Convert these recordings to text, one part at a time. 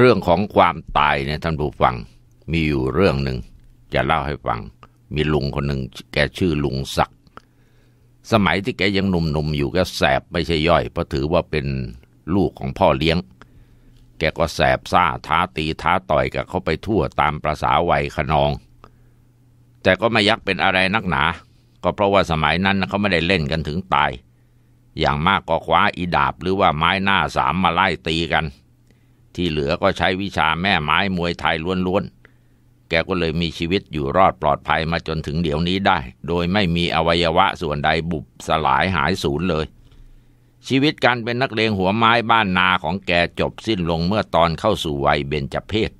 เรื่องของความตายเนี่ยท่านผู้ฟังมีอยู่เรื่องหนึ่ง จะเล่าให้ฟังมีลุงคนหนึ่งแกชื่อลุงศักดิ์สมัยที่แกยังหนุ่มๆ อยู่ก็แสบไม่ใช่ย่อย เพราะถือว่าเป็นลูกของพ่อเลี้ยง แกก็แสบซ่าท้าตีท้าต่อยกับเขาไปทั่วตามประษาวัย ขนอง แต่ก็ไม่ยักเป็นอะไรนักหนา ก็เพราะว่าสมัยนั้นเขาไม่ได้เล่นกันถึงตาย อย่างมากก็คว้าอีดาบหรือว่าไม้หน้าสามมาไล่ตีกันที่เหลือก็ใช้วิชาแม่ไม้มวยไทยล้วนๆ แกก็เลยมีชีวิตอยู่รอดปลอดภัยมาจนถึงเดี๋ยวนี้ได้ โดยไม่มีอวัยวะส่วนใดบุบสลายหายสูญเลย ชีวิตการเป็นนักเลงหัวไม้บ้านนาของแกจบสิ้นลงเมื่อตอนเข้าสู่วัยเบญจเพศ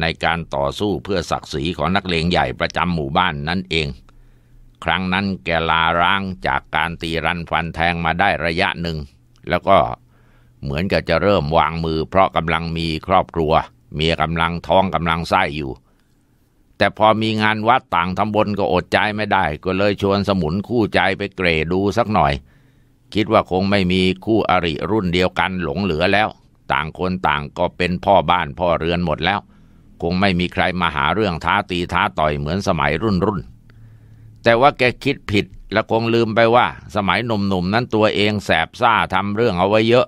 ในการต่อสู้เพื่อศักดิ์ศรีของนักเลงใหญ่ประจำหมู่บ้านนั่นเอง ครั้งนั้นแกลาร้างจากการตีรันฟันแทงมาได้ระยะหนึ่ง แล้วก็เหมือนกับจะเริ่มวางมือเพราะกำลังมีครอบครัวเมียกำลังท้องกำลังไส้อยู่ แต่พอมีงานวัดต่างทำบนก็อดใจไม่ได้ก็เลยชวนสมุนคู่ใจไปเกรดูสักหน่อย คิดว่าคงไม่มีคู่อริรุ่นเดียวกันหลงเหลือแล้ว ต่างคนต่างก็เป็นพ่อบ้านพ่อเรือนหมดแล้ว คงไม่มีใครมาหาเรื่องท้าตีท้าต่อยเหมือนสมัยรุ่นรุ่นแต่ว่าแกคิดผิดและคงลืมไปว่า สมัยหนุ่มๆนนั้นตัวเองแสบซ่าทำเรื่องเอาไว้เยอะ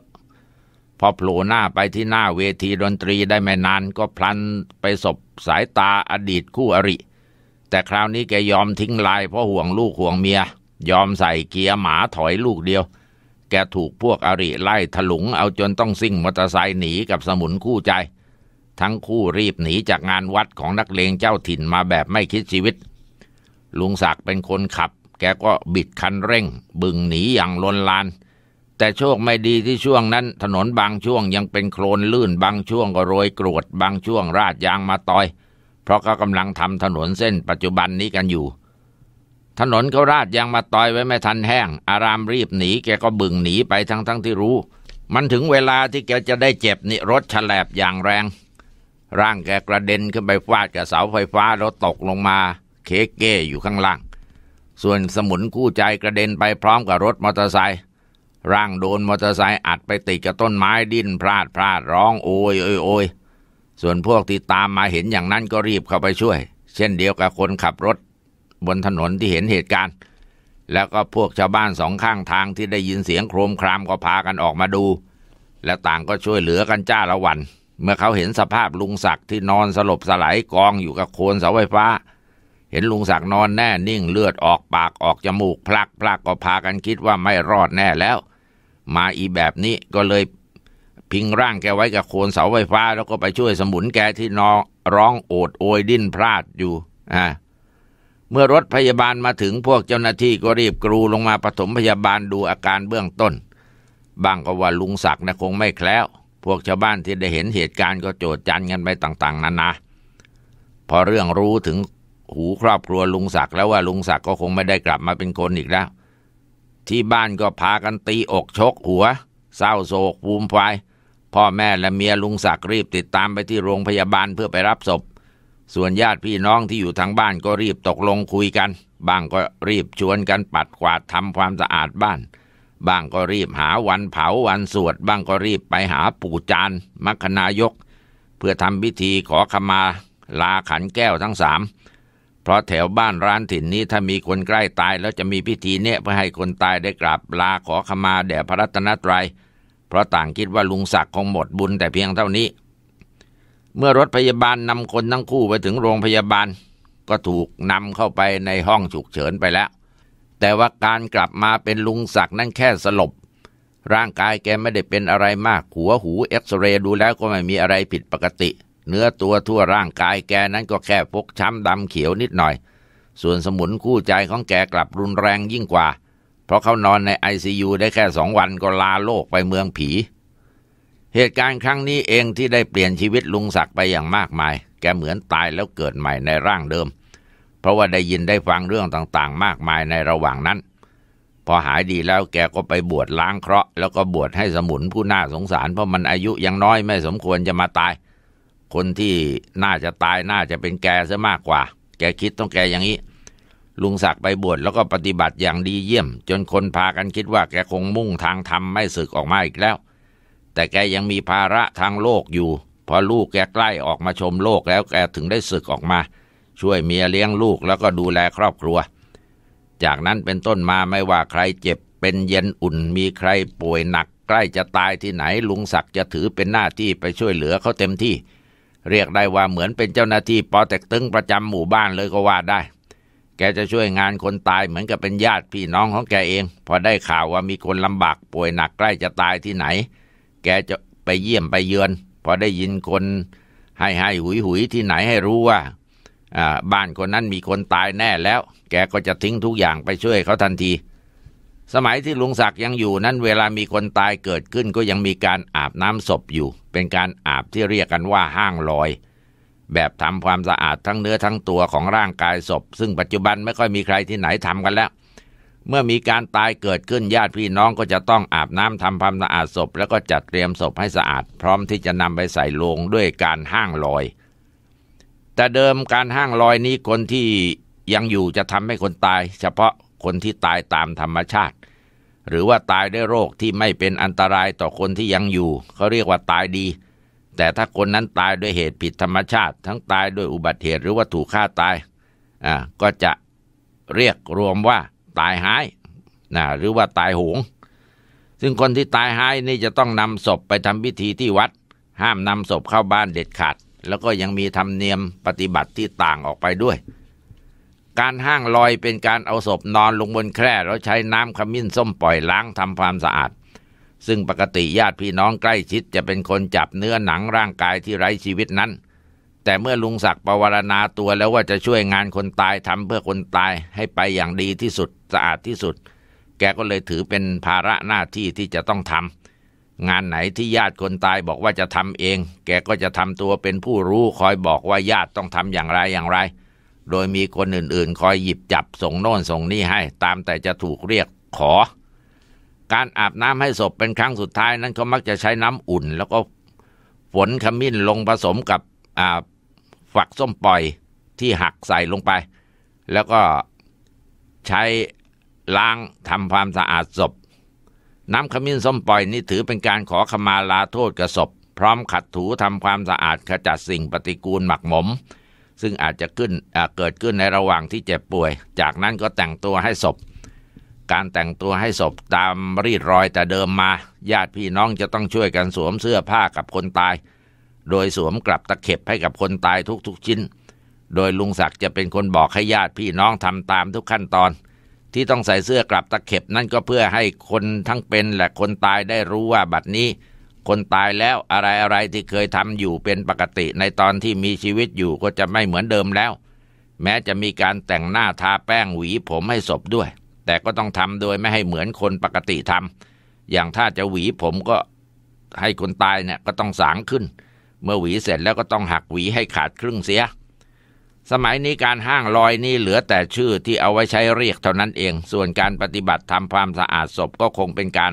พอโผล่หน้าไปที่หน้าเวทีดนตรีได้ไม่นานก็พลันไปสบสายตาอดีตคู่อริ แต่คราวนี้แกยอมทิ้งลายเพราะห่วงลูกห่วงเมีย ยอมใส่เกียร์หมาถอยลูกเดียว แกถูกพวกอริไล่ถลุงเอาจนต้องซิ่งมอเตอร์ไซค์หนีกับสมุนคู่ใจ ทั้งคู่รีบหนีจากงานวัดของนักเลงเจ้าถิ่นมาแบบไม่คิดชีวิต ลุงศักดิ์เป็นคนขับ แกก็บิดคันเร่ง บึงหนีอย่างลนลานแต่โชคไม่ดีที่ช่วงนั้น ถนนบางช่วงยังเป็นโคลนลื่นบางช่วงก็โรยกรวด บางช่วงราดยางมาตอย เพราะก็กำลังทำถนนเส้น ปัจจุบันนี้กันอยู่ ถนนเขาราดยางมาตอยไว้ไม่ทันแห้ง อารามรีบหนีแกก็บึ่งหนีไปทั้งทั้งที่รู้ มันถึงเวลาที่แกจะได้เจ็บนี่รถฉลบอย่างแรง ร่างแกกระเด็นขึ้นไปฟาดกับเสาไฟฟ้าแล้วตกลงมาเคเก้อยู่ข้างล่างส่วนสมุนคู่ใจกระเด็นไปพร้อมกับรถมอเตอร์ไซค์ร่างโดนมอเตอร์ไซค์อัดไปติดกับต้นไม้ดิ้นพลาดพลาดร้องโอยโอยโอยส่วนพวกที่ตามมาเห็นอย่างนั้นก็รีบเข้าไปช่วย เช่นเดียวกับคนขับรถบนถนนที่เห็นเหตุการณ์ แล้วก็พวกชาวบ้านสองข้างทางที่ได้ยินเสียงโครมครามก็พากันออกมาดู และต่างก็ช่วยเหลือกันจ้าละวัน เมื่อเขาเห็นสภาพลุงศักดิ์ที่นอนสลบสลายกองอยู่กับโคนเสาไฟฟ้า เห็นลุงศักดิ์นอนแน่นิ่งเลือดออกปากออกจมูกพลักพลักก็พากันคิดว่าไม่รอดแน่แล้วมาอีแบบนี้ก็เลยพิงร่างแกไว้กับโคนเสาไฟฟ้า แล้วก็ไปช่วยสมุนแกที่นอร้องโอดโอยดิ้นพลาดอยู่อ่าเมื่อรถพยาบาลมาถึงพวกเจ้าหน้าที่ก็รีบกรูลงมาปฐมพยาบาลดูอาการเบื้องต้น บางก็ว่าลุงศักดิ์นะคงไม่แคล้ว พวกชาวบ้านที่ได้เห็นเหตุการณ์ก็โจดจันกันไปต่างๆนั้นนะพอเรื่องรู้ถึงหูครอบครัวลุงศักดิ์แล้วว่าลุงศักดิ์ก็คงไม่ได้กลับมาเป็นคนอีกแล้วที่บ้านก็พากันตีอกชกหัว เศร้าโศกภูมิไฟพ่อแม่และเมียลุงศักดิ์รีบติดตามไปที่โรงพยาบาลเพื่อไปรับศพ ส่วนญาติพี่น้องที่อยู่ทางบ้านก็รีบตกลงคุยกันบางก็รีบชวนกันปัดกวาดทำความสะอาดบ้านบางก็รีบหาวันเผาวันสวดบางก็รีบไปหาปู่จาน มัคคนายก เพื่อทำพิธีขอขมา ลาขันแก้วทั้งสามเพราะแถวบ้านร้านถิ่นนี้ถ้ามีคนใกล้ตายแล้วจะมีพิธีเนี่ยเพื่อให้คนตายได้กราบลาขอขมาแด่พระรัตนตรยัยเพราะต่างคิดว่าลุงศักดิ์คงหมดบุญแต่เพียงเท่านี้ เมื่อรถพยาบาลนำคนทั้งคู่ไปถึงโรงพยาบาล ก็ถูกนำเข้าไปในห้องฉุกเฉินไปแล้ว แต่ว่าการกลับมาเป็นลุงศักดิ์นั่นแค่สลบร่างกายแกไม่ได้เป็นอะไรมากหัวหูเอ็กซเรย์ดูแล้วก็ไม่มีอะไรผิดปกติเเนื้อตัวทั่วร่างกายแกนั้นก็แค่ฟกช้ำดำเขียวนิดหน่อย ส่วนสมุนคู่ใจของแกกลับรุนแรงยิ่งกว่า เพราะเขานอนในไอซูได้แค่สองวันก็ลาโลกไปเมืองผี เหตุการณ์ครั้งนี้เองที่ได้เปลี่ยนชีวิตลุงศักดิ์ไปอย่างมากมาย แกเหมือนตายแล้วเกิดใหม่ในร่างเดิม เพราะว่าได้ยินได้ฟังเรื่องต่างๆมากมายในระหว่างนั้น พอหายดีแล้วแกก็ไปบวชล้างเคราะห์แล้วก็บวชให้สมุนผู้น่าสงสาร เพราะมันอายุยังน้อยไม่สมควรจะมาตายคนที่น่าจะตายน่าจะเป็นแกซะมากกว่า แกคิดต้องแกอย่างนี้ ลุงศักดิ์ไปบวชแล้วก็ปฏิบัติอย่างดีเยี่ยม จนคนพากันคิดว่าแกคงมุ่งทางธรรมไม่สึกออกมาอีกแล้ว แต่แกยังมีภาระทางโลกอยู่ พอลูกแกใกล้ออกมาชมโลกแล้วแกถึงได้สึกออกมา ช่วยเมียเลี้ยงลูกแล้วก็ดูแลครอบครัว จากนั้นเป็นต้นมาไม่ว่าใครเจ็บเป็นเย็นอุ่นมีใครป่วยหนัก ใกล้จะตายที่ไหน ลุงศักดิ์จะถือเป็นหน้าที่ไปช่วยเหลือเขาเต็มที่เรียกได้ว่าเหมือนเป็นเจ้าหน้าที่ปอแตกตึงประจำหมู่บ้านเลยก็ว่าได้ แกจะช่วยงานคนตายเหมือนกับเป็นญาติพี่น้องของแกเอง พอได้ข่าวว่ามีคนลำบากป่วยหนักใกล้จะตายที่ไหน แกจะไปเยี่ยมไปเยือน พอได้ยินคนให้ให้หุยหุยที่ไหนให้รู้ว่า บ้านคนนั้นมีคนตายแน่แล้ว แกก็จะทิ้งทุกอย่างไปช่วยเขาทันทีสมัยที่ลุงศักดิ์ยังอยู่นั้นเวลามีคนตายเกิดขึ้นก็ยังมีการอาบน้ำศพอยู่ เป็นการอาบที่เรียกกันว่าห้างลอย แบบทำความสะอาดทั้งเนื้อทั้งตัวของร่างกายศพซึ่งปัจจุบันไม่ค่อยมีใครที่ไหนทำกันแล้ว เมื่อมีการตายเกิดขึ้นญาติพี่น้องก็จะต้องอาบน้ำทำความสะอาดศพ แล้วก็จัดเตรียมศพให้สะอาด พร้อมที่จะนำไปใส่โลงด้วยการห้างลอยแต่เดิมการห้างลอยนี้คนที่ยังอยู่จะทำให้คนตาย เฉพาะคนที่ตายตามธรรมชาติ หรือว่าตายด้วยโรคที่ไม่เป็นอันตรายต่อคนที่ยังอยู่ เขาเรียกว่าตายดี แต่ถ้าคนนั้นตายด้วยเหตุผิดธรรมชาติ ทั้งตายด้วยอุบัติเหตุหรือว่าถูกฆ่าตายอ่าก็จะเรียกรวมว่าตายหายนะหรือว่าตายโหงซึ่งคนที่ตายหายนี่จะต้องนำศพไปทำพิธีที่วัด ห้ามนำศพเข้าบ้านเด็ดขาดแล้วก็ยังมีธรรมเนียมปฏิบัติที่ต่างออกไปด้วยการห้างลอยเป็นการเอาศพนอนลงบนแคร่แล้วใช้น้ำขมิ้นส้มปล่อยล้างทำความสะอาด ซึ่งปกติญาติพี่น้องใกล้ชิดจะเป็นคนจับเนื้อหนังร่างกายที่ไร้ชีวิตนั้น แต่เมื่อลุงศักดิ์ปรวรณาตัวแล้วว่าจะช่วยงานคนตายทำเพื่อคนตายให้ไปอย่างดีที่สุดสะอาดที่สุด แกก็เลยถือเป็นภาระหน้าที่ที่จะต้องทำงานไหนที่ญาติคนตายบอกว่าจะทำเอง แกก็จะทำตัวเป็นผู้รู้คอยบอกว่าญาติต้องทำอย่างไรอย่างไรโดยมีคนอื่นๆ คอยหยิบจับส่งโน่นส่งนี่ให้ ตามแต่จะถูกเรียกขอ การอาบน้ำให้ศพเป็นครั้งสุดท้ายนั้นก็มักจะใช้น้ำอุ่นแล้วก็ฝนขมิ้นลงผสมกับฝักส้มปล่อยที่หักใส่ลงไป แล้วก็ใช้ล้างทำความสะอาดศพน้ำขมิ้นส้มปล่อยนี่ถือเป็นการขอขมาลาโทษกับศพพร้อมขัดถูทำความสะอาดขจัดสิ่งปฏิกูลหมักหมมซึ่งอาจจะขึ้นเกิดขึ้นในระหว่างที่เจ็บป่วย จากนั้นก็แต่งตัวให้ศพ การแต่งตัวให้ศพตามรีดรอยแต่เดิมมา ญาติพี่น้องจะต้องช่วยกันสวมเสื้อผ้ากับคนตาย โดยสวมกลับตะเข็บให้กับคนตายทุกๆชิ้น โดยลุงศักดิ์จะเป็นคนบอกให้ญาติพี่น้องทำตามทุกขั้นตอน ที่ต้องใส่เสื้อกลับตะเข็บนั่นก็เพื่อให้คนทั้งเป็นและคนตายได้รู้ว่าบัดนี้คนตายแล้วอะไรอะไรที่เคยทำอยู่เป็นปกติ ในตอนที่มีชีวิตอยู่ก็จะไม่เหมือนเดิมแล้ว แม้จะมีการแต่งหน้าทาแป้งหวีผมให้ศพด้วย แต่ก็ต้องทำโดยไม่ให้เหมือนคนปกติทำอย่างถ้าจะหวีผมก็ให้คนตายเนี่ย ก็ต้องสางขึ้น เมื่อหวีเสร็จแล้วก็ต้องหักหวีให้ขาดครึ่งเสีย สมัยนี้การห้างลอยนี่เหลือแต่ชื่อที่เอาไว้ใช้เรียกเท่านั้นเอง ส่วนการปฏิบัติทำความสะอาดศพก็คงเป็นการ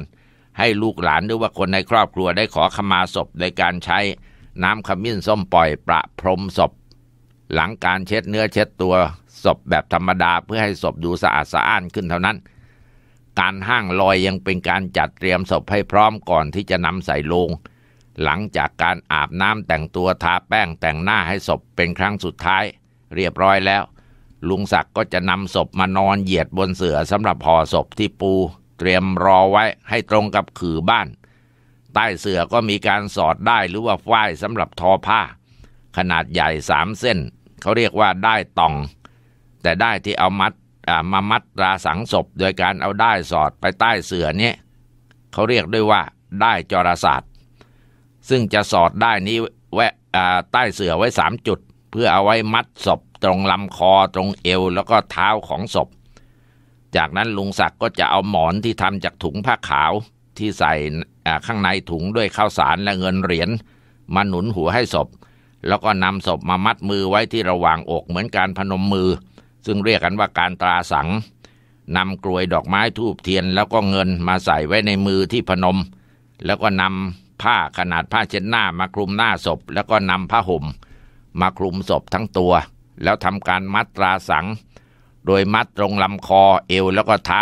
ให้ลูกหลานหรือว่าคนในครอบครัวได้ขอขมาศพโดยการใช้น้ำขมิ้นส้มปล่อยประพรมศพ หลังการเช็ดเนื้อเช็ดตัวศพแบบธรรมดาเพื่อให้ศพดูสะอาดสะอ้านขึ้นเท่านั้น การห้างลอยยังเป็นการจัดเตรียมศพให้พร้อมก่อนที่จะนำใส่โลง หลังจากการอาบน้ำแต่งตัวทาแป้งแต่งหน้าให้ศพเป็นครั้งสุดท้าย เรียบร้อยแล้ว ลุงศักดิ์ก็จะนำศพมานอนเหยียดบนเสื่อสำหรับห่อศพที่ปูตรียมรอไว้ให้ตรงกับขื่อบ้าน ใต้เสือก็มีการสอดได้หรือว่าฝ้ายสำหรับทอผ้า ขนาดใหญ่สามเส้นเขาเรียกว่าได้ตอง แต่ได้ที่เอามัดมามัดราสังศพโดยการเอาได้สอดไปใต้เสื่อนี้เขาเรียกด้วยว่าได้จรศาสตร์ซึ่งจะสอดได้นี้แวะใต้เสือไว้สามจุด เพื่อเอาไว้มัดศพ ตรงลำคอตรงเอวแล้วก็เท้าของศพจากนั้นลุงศักดิ์ก็จะเอาหมอนที่ทำจากถุงผ้าขาวที่ใส่ข้างในถุงด้วยข้าวสารและเงินเหรียญมาหนุนหัวให้ศพ แล้วก็นำศพมามัดมือไว้ที่ระหว่างอกเหมือนการพนมมือ ซึ่งเรียกกันว่าการตราสังนำกลวยดอกไม้ทูบเทียน แล้วก็เงินมาใส่ไว้ในมือที่พนม แล้วก็นำผ้าขนาดผ้าเช็ดหน้ามาคลุมหน้าศพ แล้วก็นำผ้าห่มมาคลุมศพทั้งตัว แล้วทำการมัดตราสังโดยมัดตรงลำคอเอวแล้วก็เท้า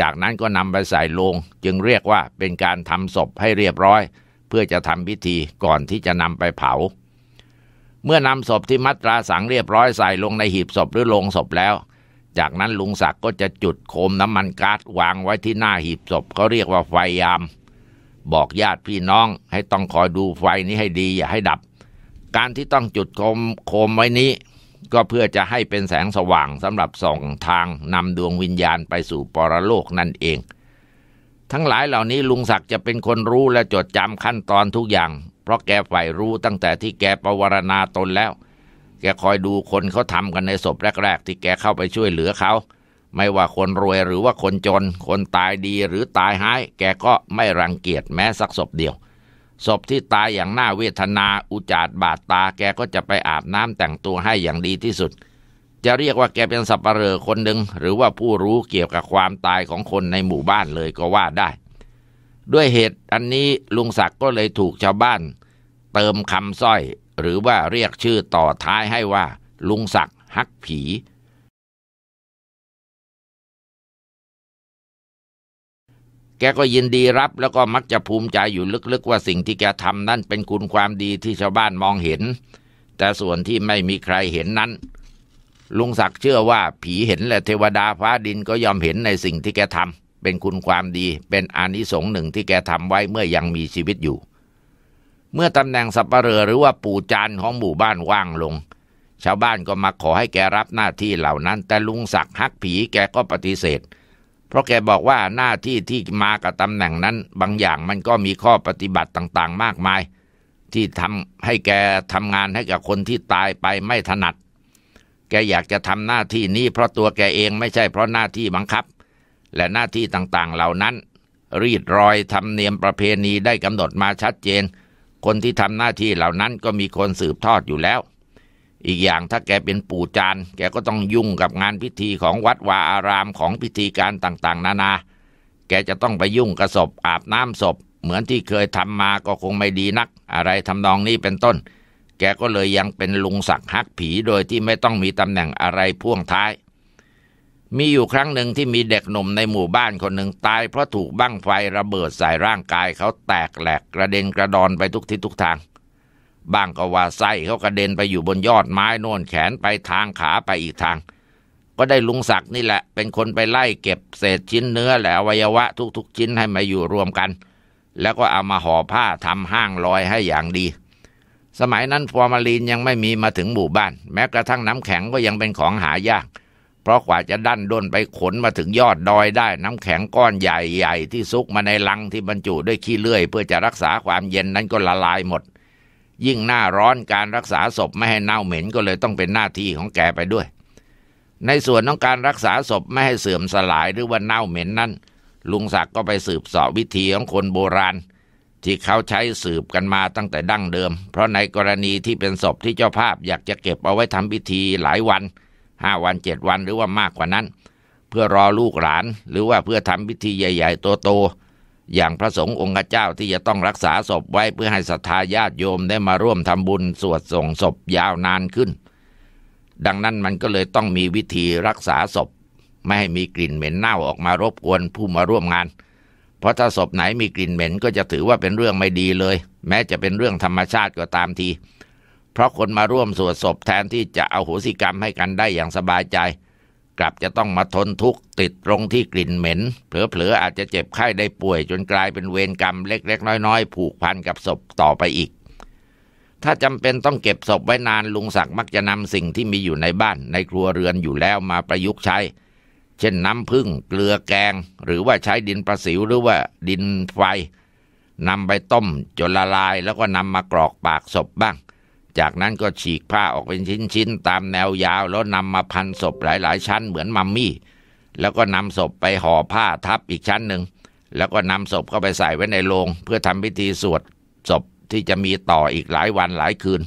จากนั้นก็นำไปใส่ลง จึงเรียกว่าเป็นการทำศพให้เรียบร้อย เพื่อจะทำพิธีก่อนที่จะนำไปเผา เมื่อนำศพที่มัดตราสังเรียบร้อยใส่ลงในหีบศพหรือโลงศพแล้ว จากนั้นลุงศักดิ์ก็จะจุดโคมน้ำมันก๊าซวางไว้ที่หน้าหีบศพเขาเรียกว่าไฟยาม บอกญาติพี่น้องให้ต้องคอยดูไฟนี้ให้ดีอย่าให้ดับ การที่ต้องจุดโคมโคมไว้นี้ก็เพื่อจะให้เป็นแสงสว่างสำหรับส่องทางนำดวงวิญญาณไปสู่ปรโลกนั่นเอง ทั้งหลายเหล่านี้ลุงศักดิ์จะเป็นคนรู้และจดจำขั้นตอนทุกอย่าง เพราะแกใฝ่รู้ตั้งแต่ที่แกประวรณาตนแล้ว แกคอยดูคนเขาทำกันในศพแรก ๆ ที่แกเข้าไปช่วยเหลือเขา ไม่ว่าคนรวยหรือว่าคนจน คนตายดีหรือตายหาย แกก็ไม่รังเกียจแม้สักศพเดียวศพที่ตายอย่างน่าเวทนาอุจาดบาดตาแกก็จะไปอาบน้ำแต่งตัวให้อย่างดีที่สุด จะเรียกว่าแกเป็นสับปเหร่อคนหนึ่งหรือว่าผู้รู้เกี่ยวกับความตายของคนในหมู่บ้านเลยก็ว่าได้ ด้วยเหตุอันนี้ลุงศักดิ์ก็เลยถูกชาวบ้านเติมคำสร้อย หรือว่าเรียกชื่อต่อท้ายให้ว่า ลุงศักดิ์ฮักผีแกก็ยินดีรับแล้วก็มักจะภูมิใจอยู่ลึกๆ ว่าสิ่งที่แกทำนั่น เป็นคุณความดีที่ชาวบ้านมองเห็น แต่ส่วนที่ไม่มีใครเห็นนั้นลุงศักดิ์เชื่อว่าผีเห็นและเทวดาฟ้าดินก็ยอมเห็นในสิ่งที่แกทำเป็นคุณความดี เป็นอนิสงส์หนึ่งที่แกทำไว้เมื่อยังมีชีวิตอยู่ เมื่อตำแหน่งสัปเหร่อหรือว่าปู่จานของหมู่บ้านว่างลง ชาวบ้านก็มาขอให้แกรับหน้าที่เหล่านั้น แต่ลุงศักดิ์ฮักผีแกก็ปฏิเสธเเพราะแกบอกว่าหน้าที่ที่มากับตำแหน่งนั้นบางอย่างมันก็มีข้อปฏิบัติต่างๆ มากมาย ที่ทำให้แกทำงานให้กับคนที่ตายไปไม่ถนัด แกอยากจะทำหน้าที่นี้เพราะตัวแกเองไม่ใช่เพราะหน้าที่บังคับ และหน้าที่ต่างๆเหล่านั้น รีดรอยทำเนียมประเพณีได้กำหนดมาชัดเจน คนที่ทำหน้าที่เหล่านั้นก็มีคนสืบทอดอยู่แล้วอีกอย่างถ้าแกเป็นปู่จานแกก็ต้องยุ่งกับงานพิธีของวัดวาอารามของพิธีการต่างๆ นานา แกจะต้องไปยุ่งกระศพอาบน้ำศพ เหมือนที่เคยทำมาก็คงไม่ดีนัก อะไรทำนองนี้เป็นต้น แกก็เลยยังเป็นลุงศักฮักผีโดยที่ไม่ต้องมีตำแหน่งอะไรพ่วงท้าย มีอยู่ครั้งหนึ่งที่มีเด็กหนุ่มในหมู่บ้านคนหนึ่งตาย เพราะถูกบั้งไฟระเบิดใส่ร่างกายเขาแตกแหลกกระเด็นกระดอนไปทุกทิศทุกทางบ้างก็ว่าไส้เขากระเด็นไปอยู่บนยอดไม้โน่นแขนไปทางขาไปอีกทาง ก็ได้ลุงศักดิ์นี่แหละ เป็นคนไปไล่เก็บเศษชิ้นเนื้อแหละวัยวะทุกๆ ชิ้นให้มาอยู่รวมกัน แล้วก็เอามาห่อผ้าทำห้างลอยให้อย่างดี สมัยนั้นฟอร์มาลีนยังไม่มีมาถึงหมู่บ้าน แม้กระทั่งน้ำแข็งก็ยังเป็นของหายาก เพราะกว่าจะดันด้นไปขนมาถึงยอดดอยได้ น้ำแข็งก้อนใหญ่ๆที่ซุกมาในลังที่บรรจุด้วยขี้เลื่อย เพื่อจะรักษาความเย็นนั้นก็ละลายหมดยิ่งหน้าร้อนการรักษาศพไม่ให้เน่าเหม็นก็เลยต้องเป็นหน้าที่ของแกไปด้วย ในส่วนของการรักษาศพไม่ให้เสื่อมสลายหรือว่าเน่าเหม็นนั้น ลุงศักดิ์ก็ไปสืบสอบวิธีของคนโบราณที่เขาใช้สืบกันมาตั้งแต่ดั้งเดิม เพราะในกรณีที่เป็นศพที่เจ้าภาพอยากจะเก็บเอาไว้ทำพิธีหลายวันห้าวันเจ็ดวันหรือว่ามากกว่านั้น เพื่อรอลูกหลานหรือว่าเพื่อทำพิธีใหญ่ ๆโตๆอย่างพระสงฆ์องค์เจ้าที่จะต้องรักษาศพไว้เพื่อให้ศรัทธาญาติโยมได้มาร่วมทำบุญสวดส่งศพยาวนานขึ้น ดังนั้นมันก็เลยต้องมีวิธีรักษาศพ ไม่ให้มีกลิ่นเหม็นเน่าออกมารบกวนผู้มาร่วมงาน เพราะถ้าศพไหนมีกลิ่นเหม็นก็จะถือว่าเป็นเรื่องไม่ดีเลย แม้จะเป็นเรื่องธรรมชาติก็ตามที เพราะคนมาร่วมสวดศพแทนที่จะเอาหูสิกรรมให้กันได้อย่างสบายใจกลับจะต้องมาทนทุกข์ติดตรงที่กลิ่นเหม็น เผลอๆอาจจะเจ็บไข้ได้ป่วยจนกลายเป็นเวรกรรมเล็กๆ น้อยๆ ผูกพันกับศพต่อไปอีก ถ้าจำเป็นต้องเก็บศพไว้นานลุงศักดิ์มักจะนำสิ่งที่มีอยู่ในบ้านในครัวเรือนอยู่แล้วมาประยุกต์ใช้ เช่นน้ำผึ้งเกลือแกง หรือว่าใช้ดินประสิวหรือว่าดินไฟนำไปต้มจนละลาย แล้วก็นำมากรอกปากศพบ้างจากนั้นก็ฉีกผ้าออกเป็นชิ้นๆ ตามแนวยาวแล้วนำมาพันศพหลาย ๆ ชั้นเหมือนมัมมี่แล้วก็นำศพไปห่อผ้าทับอีกชั้นหนึ่งแล้วก็นำศพเข้าไปใส่ไว้ในโรงเพื่อทำพิธีสวดศพที่จะมีต่ออีกหลายวันหลายคืน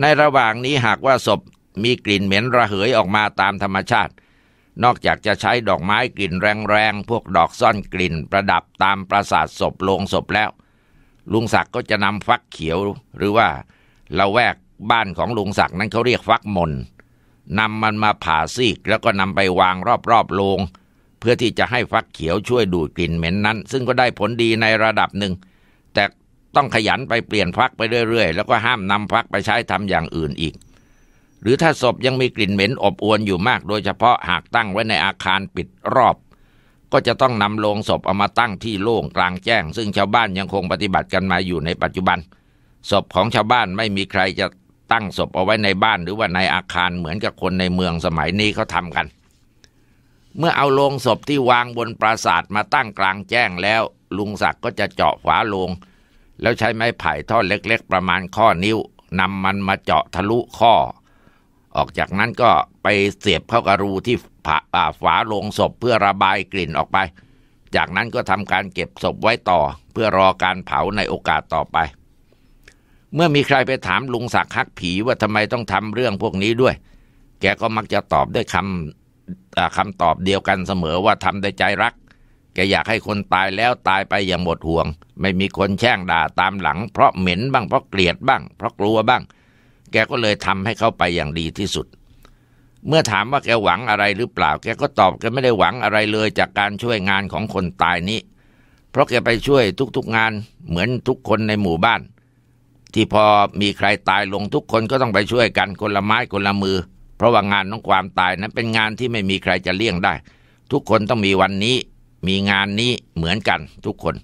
ในระหว่างนี้หากว่าศพมีกลิ่นเหม็นระเหยออกมาตามธรรมชาติ นอกจากจะใช้ดอกไม้กลิ่นแรงๆพวกดอกซ่อนกลิ่นประดับตามประสาทศพโลงศพแล้วลุงศักดิ์ก็จะนำฟักเขียวหรือว่าเราแวกบ้านของลุงศักดิ์นั้นเขาเรียกฟักมนนำมันมาผ่าซีกแล้วก็นำไปวางรอบๆโรงเพื่อที่จะให้ฟักเขียวช่วยดูดกลิ่นเหม็นนั้น ซึ่งก็ได้ผลดีในระดับหนึ่ง แต่ต้องขยันไปเปลี่ยนฟักไปเรื่อยๆ แล้วก็ห้ามนำฟักไปใช้ทำอย่างอื่นอีก หรือถ้าศพยังมีกลิ่นเหม็นอบอวนอยู่มาก โดยเฉพาะหากตั้งไว้ในอาคารปิดรอบก็จะต้องนำโลงศพเอามาตั้งที่โล่งกลางแจ้ง ซึ่งชาวบ้านยังคงปฏิบัติกันมาอยู่ในปัจจุบัน ศพของชาวบ้านไม่มีใครจะตั้งศพเอาไว้ในบ้าน หรือว่าในอาคารเหมือนกับคนในเมืองสมัยนี้เขาทำกัน เมื่อเอาโลงศพที่วางบนปราสาทมาตั้งกลางแจ้งแล้วลุงศักดิ์ก็จะเจาะฝาโลง แล้วใช้ไม้ไผ่ท่อเล็ก ๆ ประมาณข้อนิ้วนำมันมาเจาะทะลุข้อ ออกจากนั้นก็ไปเสียบเข้ากับรูที่ผ่าฝาโลงศพเพื่อระบายกลิ่นออกไป จากนั้นก็ทำการเก็บศพไว้ต่อเพื่อรอการเผาในโอกาสต่อไป เมื่อมีใครไปถามลุงศักดิ์ฮักผีว่าทำไมต้องทำเรื่องพวกนี้ด้วย แกก็มักจะตอบด้วยคำคำตอบเดียวกันเสมอว่าทำได้ใจรัก แกอยากให้คนตายแล้วตายไปอย่างหมดห่วง ไม่มีคนแช่งด่าตามหลัง เพราะเหม็นบ้างเพราะเกลียดบ้าง เพราะกลัวบ้าง แกก็เลยทำให้เขาไปอย่างดีที่สุดเมื่อถามว่าแกหวังอะไรหรือเปล่า แกก็ตอบแกไม่ได้หวังอะไรเลยจากการช่วยงานของคนตายนี้ เพราะแกไปช่วยทุกๆงานเหมือนทุกคนในหมู่บ้าน ที่พอมีใครตายลงทุกคนก็ต้องไปช่วยกันคนละไม้คนละมือ เพราะว่างาน้องความตายนั้นเป็นงานที่ไม่มีใครจะเลี่ยงได้ ทุกคนต้องมีวันนี้มีงานนี้เหมือนกันทุกคน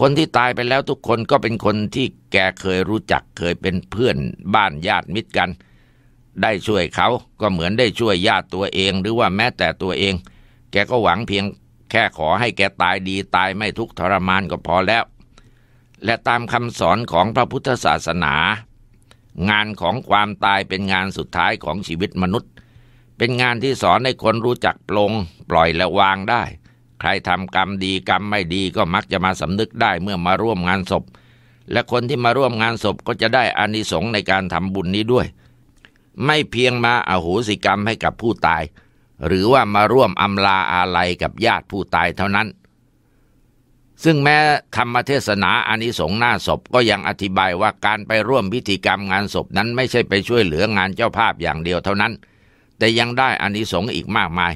คนที่ตายไปแล้วทุกคนก็เป็นคนที่แกเคยรู้จักเคยเป็นเพื่อนบ้านญาติมิตรกันเได้ช่วยเขาก็เหมือนได้ช่วยญาติตัวเองหรือว่าแม้แต่ตัวเอง แกก็หวังเพียงแค่ขอให้แกตายดีตายไม่ทุกข์ทรมานก็พอแล้ว และตามคำสอนของพระพุทธศาสนา งานของความตายเป็นงานสุดท้ายของชีวิตมนุษย์ เป็นงานที่สอนให้คนรู้จักปลง ปล่อยและวางได้ ใครทำกรรมดีกรรมไม่ดีก็มักจะมาสำนึกได้เมื่อมาร่วมงานศพ และคนที่มาร่วมงานศพก็จะได้อานิสงส์ในการทำบุญนี้ด้วยไม่เพียงมาอาโหสิกรรมให้กับผู้ตายหรือว่ามาร่วมอำลาอาลัยกับญาติผู้ตายเท่านั้น ซึ่งแม้ธรรมเทศนาอานิสงส์หน้าศพก็ยังอธิบายว่าการไปร่วมพิธีกรรมงานศพนั้น ไม่ใช่ไปช่วยเหลืองานเจ้าภาพอย่างเดียวเท่านั้น แต่ยังได้อานิสงส์อีกมากมาย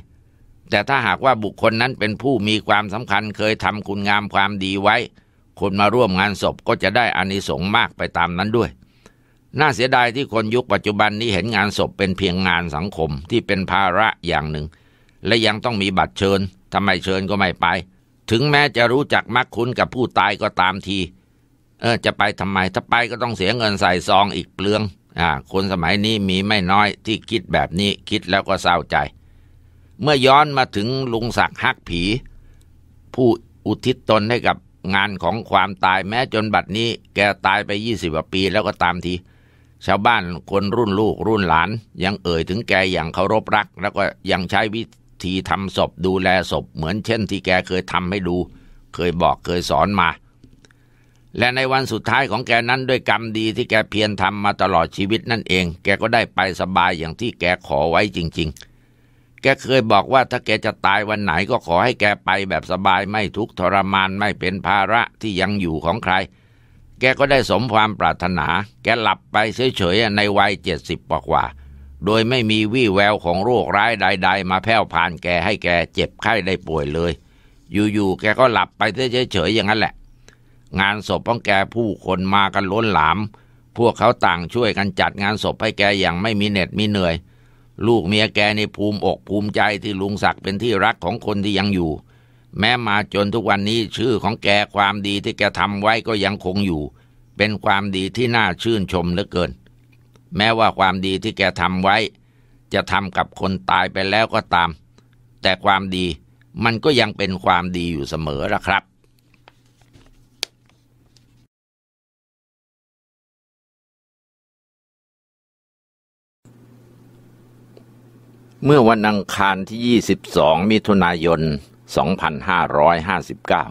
แต่ถ้าหากว่าบุคคลนั้นเป็นผู้มีความสำคัญเคยทำคุณงามความดีไว้คนมาร่วมงานศพก็จะได้อานิสงส์มากไปตามนั้นด้วยน่าเสียดายที่คนยุคปัจจุบันนี้เห็นงานศพเป็นเพียงงานสังคมที่เป็นภาระอย่างหนึ่ง และยังต้องมีบัตรเชิญทำไมเชิญก็ไม่ไป ถึงแม้จะรู้จักมักคุ้นกับผู้ตายก็ตามที เออจะไปทำไมถ้าไปก็ต้องเสียเงินใส่ซองอีกเปลือง อ่าคนสมัยนี้มีไม่น้อยที่คิดแบบนี้คิดแล้วก็เศร้าใจ เมื่อย้อนมาถึงลุงศักดิ์ฮักผี ผู้อุทิศตนให้กับงานของความตาย แม้จนบัดนี้ แกตายไปยี่สิบกว่าปีแล้วก็ตามทีชาวบ้านคนรุ่นลูกรุ่นหลานยังเอ่ยถึงแกอย่างเคารพรัก แล้วก็ยังใช้วิธีทำศพดูแลศพเหมือนเช่นที่แกเคยทำให้ดู เคยบอกเคยสอนมา และในวันสุดท้ายของแกนั้นด้วยกรรมดีที่แกเพียรทำมาตลอดชีวิตนั่นเองแกก็ได้ไปสบายอย่างที่แกขอไว้จริง ๆ แกเคยบอกว่าถ้าแกจะตายวันไหนก็ขอให้แกไปแบบสบายไม่ทุกข์ทรมานไม่เป็นภาระที่ยังอยู่ของใครแกก็ได้สมความปรารถนา แกหลับไปเฉยๆ ในวัยเจ็ดสิบกว่า โดยไม่มีวี่แววของโรคร้ายใดๆมาแผ่วผ่านแก ให้แกเจ็บไข้ได้ป่วยเลย อยู่ๆแกก็หลับไปเฉยๆอย่างนั้นแหละ งานศพของแกผู้คนมากันล้นหลาม พวกเขาต่างช่วยกันจัดงานศพให้แกอย่างไม่มีเหน็ดมีเหนื่อย ลูกเมียแกในภูมิอกภูมิใจที่ลุงศักดิ์เป็นที่รักของคนที่ยังอยู่แม้มาจนทุกวันนี้ชื่อของแกความดีที่แกทำไว้ก็ยังคงอยู่ เป็นความดีที่น่าชื่นชมเหลือเกิน แม้ว่าความดีที่แกทำไว้ จะทำกับคนตายไปแล้วก็ตาม แต่ความดีมันก็ยังเป็นความดีอยู่เสมอละครับ เมื่อวันอังคารที่22มิถุนายน2559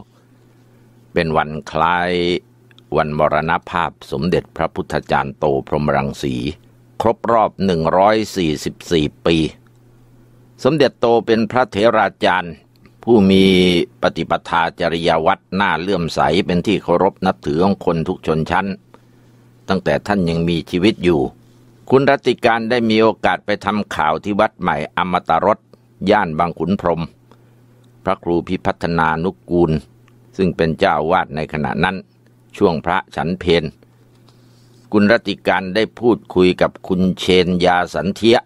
เป็นวันคล้ายวันมรณภาพสมเด็จพระพุทธจารย์โตพรหมรังสีครบรอบ144ปี สมเด็จโตเป็นพระเถราจารย์ ผู้มีปฏิปทาจริยวัดหน้าเลื่อมใสเป็นที่เคารพนับถือของคนทุกชนชั้น ตั้งแต่ท่านยังมีชีวิตอยู่ คุณรัติการได้มีโอกาสไปทำข่าวที่วัดใหม่อมตะรสย่านบางขุนพรหมพระครูพิพัฒนานุกกูล ซึ่งเป็นเจ้าวาดในขณะนั้นช่วงพระฉันเพนคุณรติการได้พูดคุยกับคุณเชนยาสันเทีย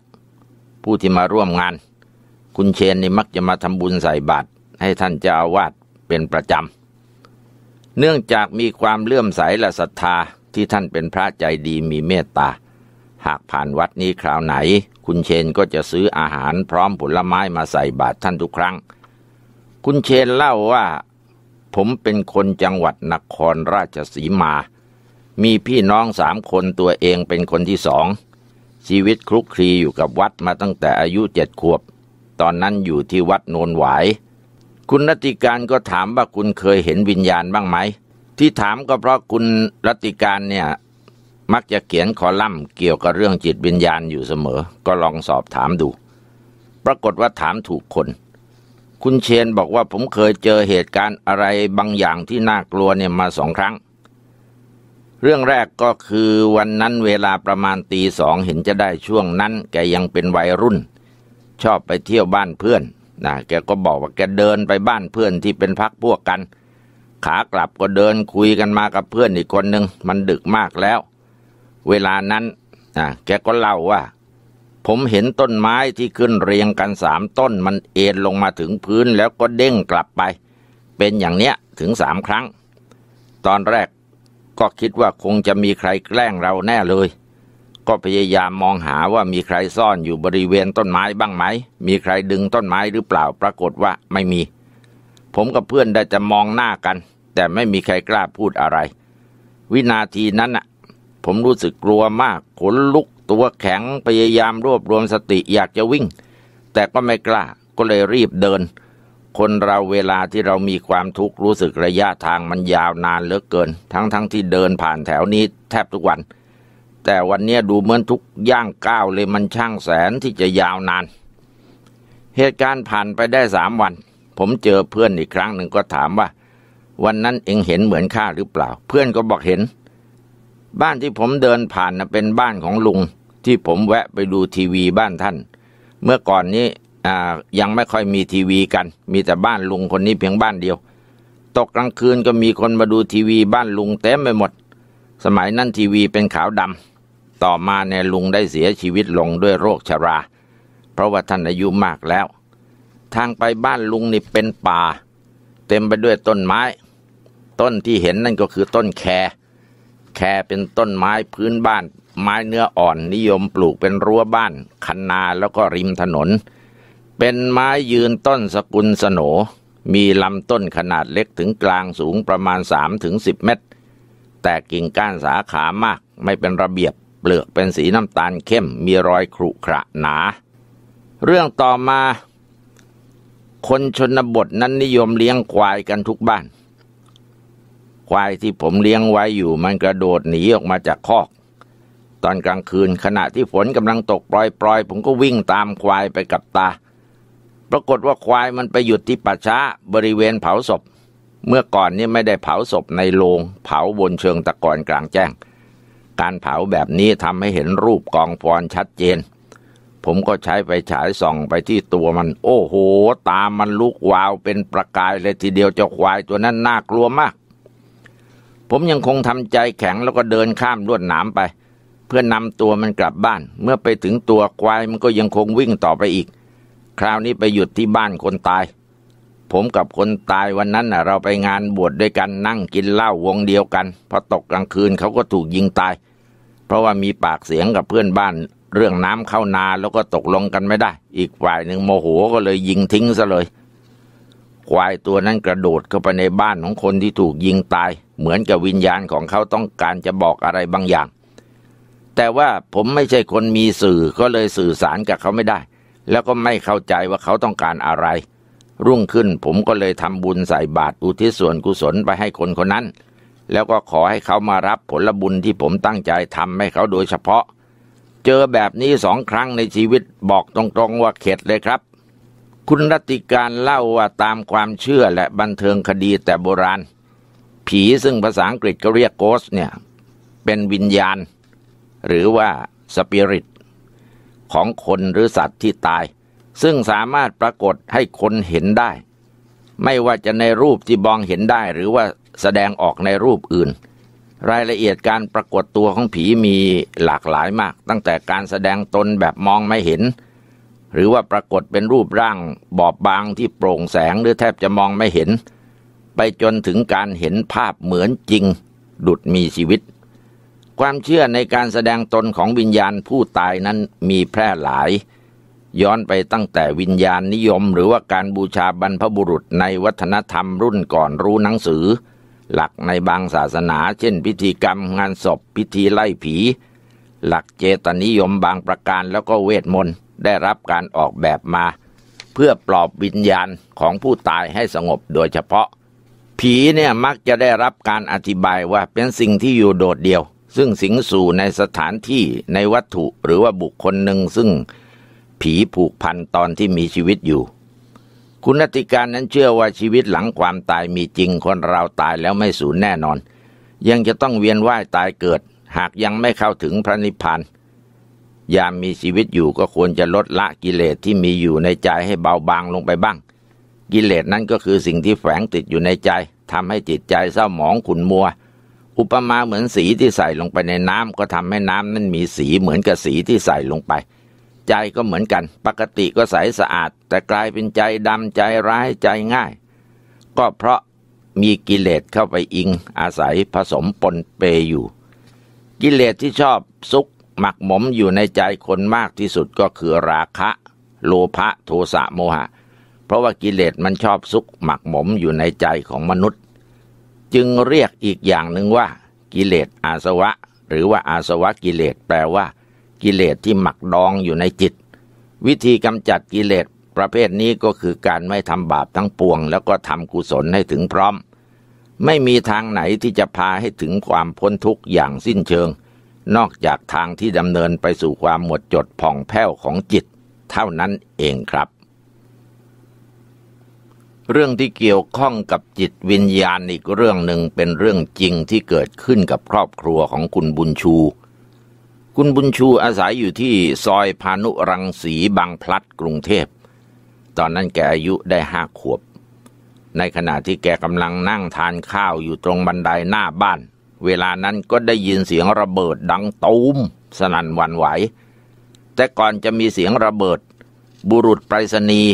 ผู้ที่มาร่วมงาน คุณเชนนี่มักจะมาทำบุญใส่บาตรให้ท่านเจ้าวาดเป็นประจำเนื่องจากมีความเลื่อมใสและศรัทธาที่ท่านเป็นพระใจดีมีเมตตา หากผ่านวัดนี้คราวไหน คุณเชนก็จะซื้ออาหารพร้อมผลไม้มาใส่บาตรท่านทุกครั้งคุณเชนเล่าว่าผมเป็นคนจังหวัดนครราชสีมา มีพี่น้องสามคนตัวเองเป็นคนที่สองชีวิตคลุกคลีอยู่กับวัดมาตั้งแต่อายุเจ็ดขวบ ตอนนั้นอยู่ที่วัดโนนหวาย คุณัติการก็ถามว่าคุณเคยเห็นวิญญาณบ้างไหม ที่ถามก็เพราะคุณรติการเนี่ย มักจะเขียนคอลัมน์เกี่ยวกับเรื่องจิตวิญญาณอยู่เสมอ ก็ลองสอบถามดู ปรากฏว่าถามถูกคนคุณเชนบอกว่าผมเคยเจอเหตุการณ์อะไรบางอย่างที่น่ากลัวเนี่ยมาสองครั้ง เรื่องแรกก็คือวันนั้นเวลาประมาณตีสองเห็นจะได้ช่วงนั้น แกยังเป็นวัยรุ่น ชอบไปเที่ยวบ้านเพื่อนนะแกก็บอกว่าแกเดินไปบ้านเพื่อนที่เป็นพักพวกกัน ขากลับก็เดินคุยกันมากับเพื่อนอีกคนหนึ่งมันดึกมากแล้ว เวลานั้นนะแกก็เล่าว่าผมเห็นต้นไม้ที่ขึ้นเรียงกันสามต้นมันเอ็นลงมาถึงพื้นแล้วก็เด้งกลับไป เป็นอย่างเนี้ยถึงสามครั้ง ตอนแรก ก็คิดว่าคงจะมีใครแกล้งเราแน่เลย ก็พยายามมองหาว่ามีใครซ่อนอยู่บริเวณต้นไม้บ้างไหม มีใครดึงต้นไม้หรือเปล่าปรากฏว่าไม่มี ผมกับเพื่อนได้จะมองหน้ากัน แต่ไม่มีใครกล้าพูดอะไร วินาทีนั้นน่ะผมรู้สึกกลัวมากขนลุกตัวแข็งพยายามรวบรวมสติอยากจะวิ่ง แต่ก็ไม่กล้าก็เลยรีบเดิน คนเราเวลาที่เรามีความทุกข์รู้สึกระยะทางมันยาวนานเหลือเกิน ทั้งๆทที่เดินผ่านแถวนี้แทบทุกวัน แต่วันนี้ดูเหมือนทุกย่างก้าวเลยมันช่างแสนที่จะยาวนาน เหตุการณ์ผ่านไปได้สามวัน ผมเจอเพื่อนอีกครั้งหนึ่งก็ถามว่า วันนั้นเองเห็นเหมือนข้าหรือเปล่า เพื่อนก็บอกเห็นบ้านที่ผมเดินผ่านนะเป็นบ้านของลุง ที่ผมแวะไปดูทีวีบ้านท่าน เมื่อก่อนนี้ยังไม่ค่อยมีทีวีกัน มีแต่บ้านลุงคนนี้เพียงบ้านเดียว ตกกลางคืนก็มีคนมาดูทีวีบ้านลุงเต็มไปหมด สมัยนั้นทีวีเป็นขาวดำต่อมาเนี่ยลุงได้เสียชีวิตลงด้วยโรคชรา เพราะว่าท่านอายุมากแล้ว ทางไปบ้านลุงนี่เป็นป่า เต็มไปด้วยต้นไม้ ต้นที่เห็นนั่นก็คือต้นแครแคเป็นต้นไม้พื้นบ้าน ไม้เนื้ออ่อน นิยมปลูกเป็นรั้วบ้าน คันนาแล้วก็ริมถนน เป็นไม้ยืนต้นสกุลสโน มีลำต้นขนาดเล็กถึงกลางสูงประมาณ 3-10 เมตร แต่กิ่งก้านสาขามากไม่เป็นระเบียบเปลือกเป็นสีน้ำตาลเข้ม มีรอยครุขระหนา เรื่องต่อมา คนชนบทนั้นนิยมเลี้ยงควายกันทุกบ้านควายที่ผมเลี้ยงไว้อยู่มันกระโดดหนีออกมาจากคอก ตอนกลางคืนขณะที่ฝนกำลังตกปล่อยๆ ผมก็วิ่งตามควายไปกับตา ปรากฏว่าควายมันไปหยุดที่ป่าช้าบริเวณเผาศพ เมื่อก่อนนี่ไม่ได้เผาศพในโรงเผาบนเชิงตะกอนกลางแจ้ง การเผาแบบนี้ทำให้เห็นรูปกองฟอนชัดเจน ผมก็ใช้ไฟฉายส่องไปที่ตัวมัน โอ้โห ตามันลุกวาว เป็นประกายเลยทีเดียวเจ้าควายตัวนั้นน่ากลัวมากผมยังคงทำใจแข็งแล้วก็เดินข้ามลวดหนามไป เพื่อนำตัวมันกลับบ้าน เมื่อไปถึงตัวควายมันก็ยังคงวิ่งต่อไปอีก คราวนี้ไปหยุดที่บ้านคนตาย ผมกับคนตายวันนั้นน่ะเราไปงานบวชดด้วยกันนั่งกินเหล้าวงเดียวกัน พอตกกลางคืนเขาก็ถูกยิงตาย เพราะว่ามีปากเสียงกับเพื่อนบ้านเรื่องน้ำเข้านาแล้วก็ตกลงกันไม่ได้ อีกฝ่ายหนึ่งโมโหก็เลยยิงทิ้งซะเลย ควายตัวนั้นกระโดดเข้าไปในบ้านของคนที่ถูกยิงตายเหมือนกับวิญญาณของเขาต้องการจะบอกอะไรบางอย่าง แต่ว่าผมไม่ใช่คนมีสื่อ ก็เลยสื่อสารกับเขาไม่ได้ แล้วก็ไม่เข้าใจว่าเขาต้องการอะไร รุ่งขึ้นผมก็เลยทำบุญใส่บาตรอุทิศส่วนกุศลไปให้คนคนนั้น แล้วก็ขอให้เขามารับผลบุญที่ผมตั้งใจทำให้เขาโดยเฉพาะ เจอแบบนี้สองครั้งในชีวิตบอกตรง ๆ ว่าเข็ดเลยครับ คุณรัติการเล่าว่าตามความเชื่อและบันเทิงคดีแต่โบราณผีซึ่งภาษาอังกฤษก็เรียกโกสเนี่ย เป็นวิญญาณ หรือว่าสปิริตของคนหรือสัตว์ที่ตาย ซึ่งสามารถปรากฏให้คนเห็นได้ ไม่ว่าจะในรูปที่บองเห็นได้ หรือว่าแสดงออกในรูปอื่น รายละเอียดการปรากฏตัวของผีมีหลากหลายมาก ตั้งแต่การแสดงตนแบบมองไม่เห็น หรือว่าปรากฏเป็นรูปร่างบอบบางที่โปร่งแสงหรือแทบจะมองไม่เห็นไปจนถึงการเห็นภาพเหมือนจริง ดุดมีชีวิต ความเชื่อในการแสดงตนของวิญญาณผู้ตายนั้นมีแพร่หลาย ย้อนไปตั้งแต่วิญญาณนิยมหรือว่าการบูชาบรรพบุรุษในวัฒนธรรมรุ่นก่อนรู้หนังสือ หลักในบางศาสนา เช่นพิธีกรรมงานศพพิธีไล่ผี หลักเจตนิยมบางประการแล้วก็เวทมนต์ ได้รับการออกแบบมา เพื่อปลอบวิญญาณของผู้ตายให้สงบโดยเฉพาะผีเนี่ยมักจะได้รับการอธิบายว่าเป็นสิ่งที่อยู่โดดเดี่ยว ซึ่งสิงสู่ในสถานที่ในวัตถุหรือว่าบุคคลหนึ่งซึ่งผีผูกพันตอนที่มีชีวิตอยู่ คุณนติการนั้นเชื่อว่าชีวิตหลังความตายมีจริงคนเราตายแล้วไม่สูญแน่นอน ยังจะต้องเวียนว่ายตายเกิดหากยังไม่เข้าถึงพระนิพพานยามมีชีวิตอยู่ก็ควรจะลดละกิเลสที่มีอยู่ในใจให้เบาบางลงไปบ้างกิเลสนั้นก็คือสิ่งที่แฝงติดอยู่ในใจ ทำให้จิตใจเศร้าหมองขุ่นมัว อุปมาเหมือนสีที่ใส่ลงไปในน้ำ ก็ทำให้น้ำนั้นมีสีเหมือนกับสีที่ใส่ลงไป ใจก็เหมือนกัน ปกติก็ใสสะอาด แต่กลายเป็นใจดำใจร้ายใจง่าย ก็เพราะมีกิเลสเข้าไปอิงอาศัยผสมปนเปอยู่ กิเลสที่ชอบซุกหมักหมมอยู่ในใจคนมากที่สุดก็คือราคะ โลภะโทสะโมหะเพราะว่ากิเลสมันชอบซุกหมักหมมอยู่ในใจของมนุษย์ จึงเรียกอีกอย่างหนึ่งว่า กิเลสอาสวะ หรือว่าอาสวะกิเลสแปลว่า กิเลสที่หมักดองอยู่ในจิต วิธีกำจัดกิเลส ประเภทนี้ก็คือการไม่ทำบาปทั้งปวง แล้วก็ทำกุศลให้ถึงพร้อม ไม่มีทางไหนที่จะพาให้ถึงความพ้นทุกข์อย่างสิ้นเชิง นอกจากทางที่ดำเนินไปสู่ความหมดจดผ่องแผ้วของจิต เท่านั้นเองครับเรื่องที่เกี่ยวข้องกับจิตวิญญาณอีกเรื่องหนึ่งเป็นเรื่องจริงที่เกิดขึ้นกับครอบครัวของคุณบุญชู คุณบุญชูอาศัยอยู่ที่ซอยพานุรังสีบางพลัดกรุงเทพ ตอนนั้นแกอายุได้ห้าขวบ ในขณะที่แกกำลังนั่งทานข้าวอยู่ตรงบันไดหน้าบ้าน เวลานั้นก็ได้ยินเสียงระเบิดดังตูมสนั่นวันไหว แต่ก่อนจะมีเสียงระเบิดบุรุษไพรสณีย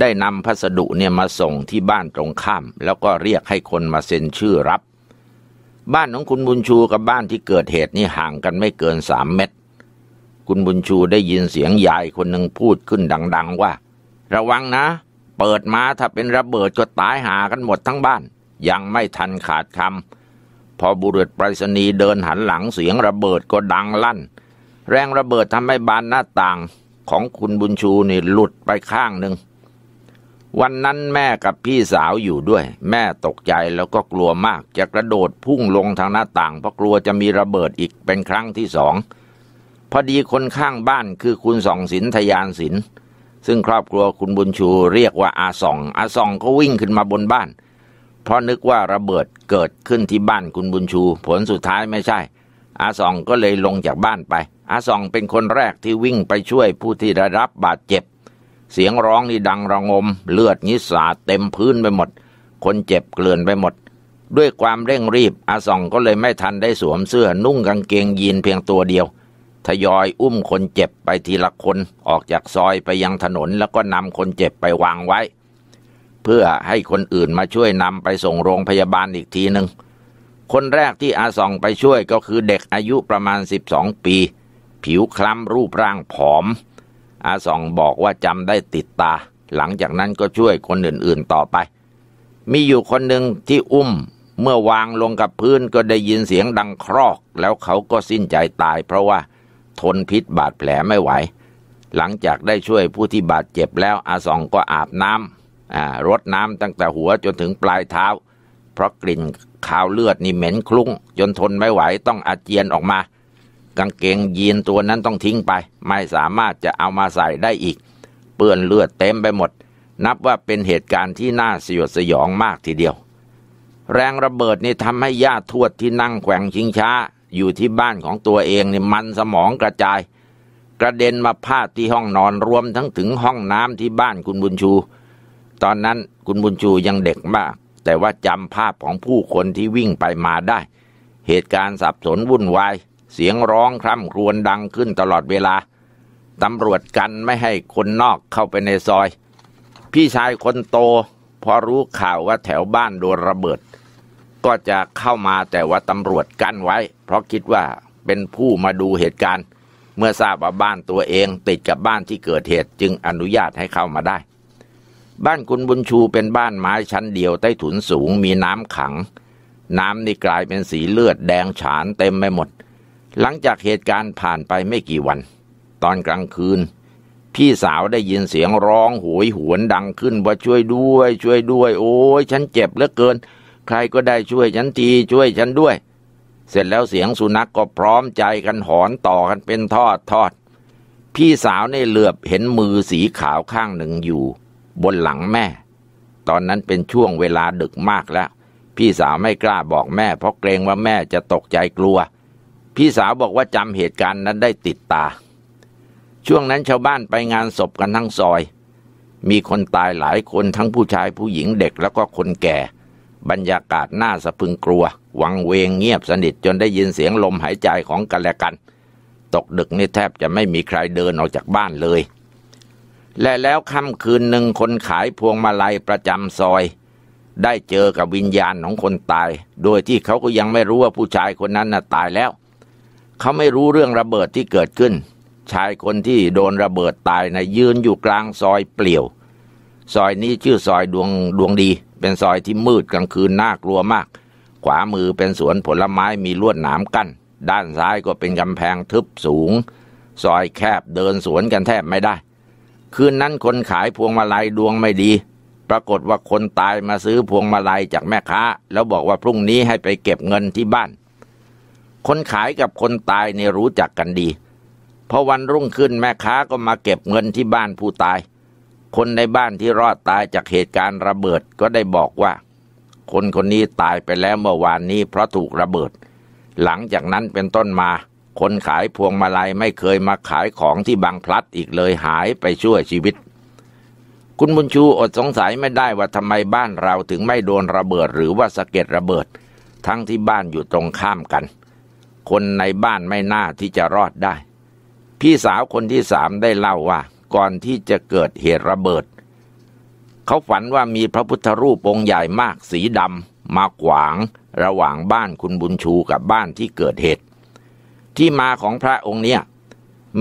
ได้นำพัสดุเนี่ยมาส่งที่บ้านตรงข้ามแล้วก็เรียกให้คนมาเซ็นชื่อรับ บ้านของคุณบุญชูกับบ้านที่เกิดเหตุนี่ห่างกันไม่เกินสามเมตร คุณบุญชูได้ยินเสียงยายคนหนึ่งพูดขึ้นดัง ๆว่า ระวังนะเปิดมาถ้าเป็นระเบิดก็ตายหากันหมดทั้งบ้าน ยังไม่ทันขาดคำพอบุรุษไปรษณีย์เดินหันหลังเสียงระเบิดก็ดังลั่น แรงระเบิดทำให้บานหน้าต่าง ของคุณบุญชูนี่หลุดไปข้างหนึ่งวันนั้นแม่กับพี่สาวอยู่ด้วย แม่ตกใจแล้วก็กลัวมาก จะกระโดดพุ่งลงทางหน้าต่าง เพราะกลัวจะมีระเบิดอีกเป็นครั้งที่สองพอดีคนข้างบ้านคือคุณส่องศิลทยานศิลซึ่งครอบครัวคุณบุญชูเรียกว่าอาส่องอาส่องก็วิ่งขึ้นมาบนบ้าน เพราะนึกว่าระเบิดเกิดขึ้นที่บ้านคุณบุญชู ผลสุดท้ายไม่ใช่อาส่องก็เลยลงจากบ้านไปอาส่องเป็นคนแรกที่วิ่งไปช่วยผู้ที่ได้รับบาดเจ็บเสียงร้องนี่ดังระงมเลือดนิสาเต็มพื้นไปหมด คนเจ็บเกลื่อนไปหมด ด้วยความเร่งรีบอาส่องก็เลยไม่ทันได้สวมเสื้อนุ่งกางเกงยีนเพียงตัวเดียวทยอยอุ้มคนเจ็บไปทีละคนออกจากซอยไปยังถนนแล้วก็นำคนเจ็บไปวางไว้ เพื่อให้คนอื่นมาช่วยนำไปส่งโรงพยาบาลอีกทีหนึ่งคนแรกที่อาส่องไปช่วยก็คือเด็กอายุประมาณ 12 ปี ผิวคล้ำรูปร่างผอมอาส่องบอกว่าจำได้ติดตา หลังจากนั้นก็ช่วยคนอื่นๆต่อไป มีอยู่คนหนึ่งที่อุ้มเมื่อวางลงกับพื้นก็ได้ยินเสียงดังครอก แล้วเขาก็สิ้นใจตาย เพราะว่าทนพิษบาดแผลไม่ไหว หลังจากได้ช่วยผู้ที่บาดเจ็บแล้วอาสองก็อาบน้ำรดน้ำตั้งแต่หัวจนถึงปลายเท้า เพราะกลิ่นคาวเลือดนี่เหม็นคลุ้ง จนทนไม่ไหว ต้องอาเจียนออกมากางเกงยีนตัวนั้นต้องทิ้งไป ไม่สามารถจะเอามาใส่ได้อีก เปื้อนเลือดเต็มไปหมด นับว่าเป็นเหตุการณ์ที่น่าสยดสยองมากทีเดียว แรงระเบิดนี่ทำให้ญาติทวดที่นั่งแขวงชิงช้าอยู่ที่บ้านของตัวเองนี่มันสมองกระจาย กระเด็นมาพาดที่ห้องนอน รวมทั้งถึงห้องน้ำที่บ้านคุณบุญชู ตอนนั้นคุณบุญชูยังเด็กมาก แต่ว่าจำภาพของผู้คนที่วิ่งไปมาได้ เหตุการณ์สับสนวุ่นวายเสียงร้องคร่ำครวญดังขึ้นตลอดเวลา ตำรวจกันไม่ให้คนนอกเข้าไปในซอย พี่ชายคนโตพอรู้ข่าวว่าแถวบ้านโดนระเบิด ก็จะเข้ามาแต่ว่าตำรวจกั้นไว้ เพราะคิดว่าเป็นผู้มาดูเหตุการณ์ เมื่อทราบว่าบ้านตัวเองติดกับบ้านที่เกิดเหตุจึงอนุญาตให้เข้ามาได้ บ้านคุณบุญชูเป็นบ้านไม้ชั้นเดียวใต้ถุนสูงมีน้ำขัง น้ำนี่กลายเป็นสีเลือดแดงฉานเต็มไปหมดหลังจากเหตุการณ์ผ่านไปไม่กี่วัน ตอนกลางคืน พี่สาวได้ยินเสียงร้องโหยหวนดังขึ้นว่าช่วยด้วย ช่วยด้วย โอ้ยฉันเจ็บเหลือเกิน ใครก็ได้ช่วยฉันทีช่วยฉันด้วย เสร็จแล้วเสียงสุนัขกก็พร้อมใจกันหอนต่อกันเป็นทอดทอดพี่สาวในเหลือบเห็นมือสีขาวข้างหนึ่งอยู่ บนหลังแม่ ตอนนั้นเป็นช่วงเวลาดึกมากแล้ว พี่สาวไม่กล้าบอกแม่ เพราะเกรงว่าแม่จะตกใจกลัวพี่สาวบอกว่าจำเหตุการณ์นั้นได้ติดตา ช่วงนั้นชาวบ้านไปงานศพกันทั้งซอย มีคนตายหลายคนทั้งผู้ชายผู้หญิงเด็กแล้วก็คนแก่ บรรยากาศน่าสะพึงกลัววังเวงเงียบสนิทจนได้ยินเสียงลมหายใจของกันและกัน ตกดึกนี่แทบจะไม่มีใครเดินออกจากบ้านเลย และแล้วค่ำคืนหนึ่งคนขายพวงมาลัยประจำซอย ได้เจอกับวิญญาณของคนตาย โดยที่เขาก็ยังไม่รู้ว่าผู้ชายคนนั้นน่ะตายแล้วเขาไม่รู้เรื่องระเบิดที่เกิดขึ้น ชายคนที่โดนระเบิดตายนะยืนอยู่กลางซอยเปลี่ยว ซอยนี้ชื่อซอยดวงดวงดี เป็นซอยที่มืดกลางคืนน่ากลัวมาก ขวามือเป็นสวนผลไม้มีลวดหนามกัน้นด้านซ้ายก็เป็นกำแพงทึบสูง ซอยแคบเดินสวนกันแทบไม่ได้ คืนนั้นคนขายพวงมาลัยดวงไม่ดี ปรากฏว่าคนตายมาซื้อพวงมาลัยจากแม่ค้า แล้วบอกว่าพรุ่งนี้ให้ไปเก็บเงินที่บ้านคนขายกับคนตายเนี่ยรู้จักกันดี พอวันรุ่งขึ้นแม่ค้าก็มาเก็บเงินที่บ้านผู้ตาย คนในบ้านที่รอดตายจากเหตุการณ์ระเบิดก็ได้บอกว่า คนคนนี้ตายไปแล้วเมื่อวานนี้เพราะถูกระเบิด หลังจากนั้นเป็นต้นมา คนขายพวงมาลัยไม่เคยมาขายของที่บางพลัดอีกเลยหายไปชั่วชีวิต คุณบุญชูอดสงสัยไม่ได้ว่าทำไมบ้านเราถึงไม่โดนระเบิด หรือว่าสะเก็ดระเบิดทั้งที่บ้านอยู่ตรงข้ามกันคนในบ้านไม่น่าที่จะรอดได้ พี่สาวคนที่สามได้เล่าว่าก่อนที่จะเกิดเหตุระเบิด เขาฝันว่ามีพระพุทธรูปองค์ใหญ่มากสีดำมาขวาง ระหว่างบ้านคุณบุญชูกับบ้านที่เกิดเหตุ ที่มาของพระองค์เนี่ย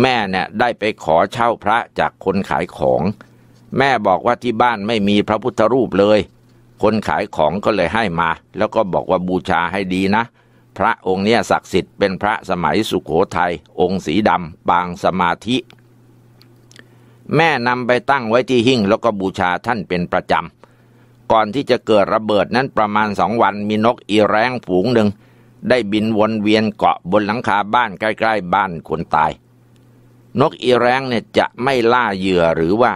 แม่เนี่ยได้ไปขอเช่าพระจากคนขายของ แม่บอกว่าที่บ้านไม่มีพระพุทธรูปเลย คนขายของก็เลยให้มา แล้วก็บอกว่าบูชาให้ดีนะเพระองค์เนี่ยศักดิ์สิทธิ์เป็นพระสมัยสุขโขทยัยองค์สีดำปางสมาธิ แม่นำไปตั้งไว้ที่หิ้งแล้วก็บูชาท่านเป็นประจำ ก่อนที่จะเกิดระเบิดนั้นประมาณสองวันมีนกอีแรงฝูงหนึ่ง ได้บินวนเวียนเกาะบนหลังคาบ้านใกล้ๆบ้านคนตาย นกอีแรงเนี่ยจะไม่ล่าเหยื่อหรือว่า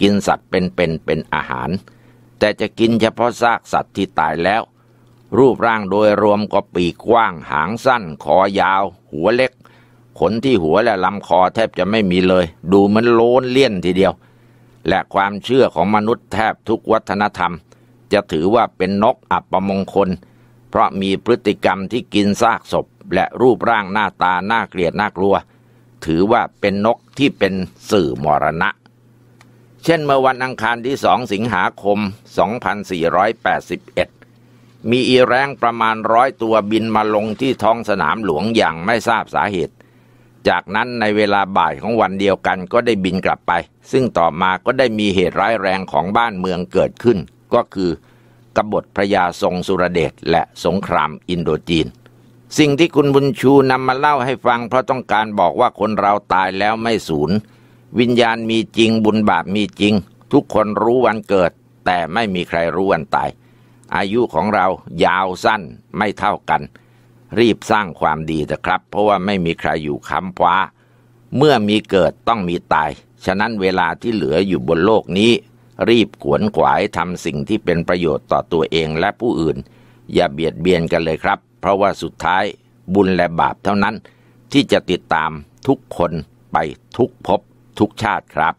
กินสัตว์เป็นๆเเป็นอาหาร แต่จะกินเฉพาะซากสัตว์ที่ตายแล้วรูปร่างโดยรวมก็ปีกกว้าง หางสั้นคอยาว หัวเล็ก ขนที่หัวและลำคอแทบจะไม่มีเลย ดูมันโลนเลี่ยนทีเดียว และความเชื่อของมนุษย์แทบทุกวัฒนธรรม จะถือว่าเป็นนกอับประมงคล เพราะมีพฤติกรรมที่กินซากศพและรูปร่างหน้าตาน่าเกลียดน่ากลัว ถือว่าเป็นนกที่เป็นสื่อมรณะ เช่นเมื่อวันอังคารที่สองสิงหาคม 2481มีอีแรงประมาณร้อยตัวบินมาลงที่ท้องสนามหลวงอย่างไม่ทราบสาเหตุ จากนั้นในเวลาบ่ายของวันเดียวกันก็ได้บินกลับไป ซึ่งต่อมาก็ได้มีเหตุร้ายแรงของบ้านเมืองเกิดขึ้น ก็คือกบฏพระยาทรงสุรเดชและสงครามอินโดจีน สิ่งที่คุณบุญชูนำมาเล่าให้ฟัง เพราะต้องการบอกว่าคนเราตายแล้วไม่สูญวิญญาณมีจริงบุญบาปมีจริง ทุกคนรู้วันเกิด แต่ไม่มีใครรู้วันตายอายุของเรายาวสั้นไม่เท่ากัน รีบสร้างความดีนะครับ เพราะว่าไม่มีใครอยู่ค้ำว้า เมื่อมีเกิดต้องมีตาย ฉะนั้นเวลาที่เหลืออยู่บนโลกนี้ รีบขวนขวายทำสิ่งที่เป็นประโยชน์ต่อตัวเองและผู้อื่น อย่าเบียดเบียนกันเลยครับ เพราะว่าสุดท้ายบุญและบาปเท่านั้น ที่จะติดตามทุกคนไปทุกภพทุกชาติครับ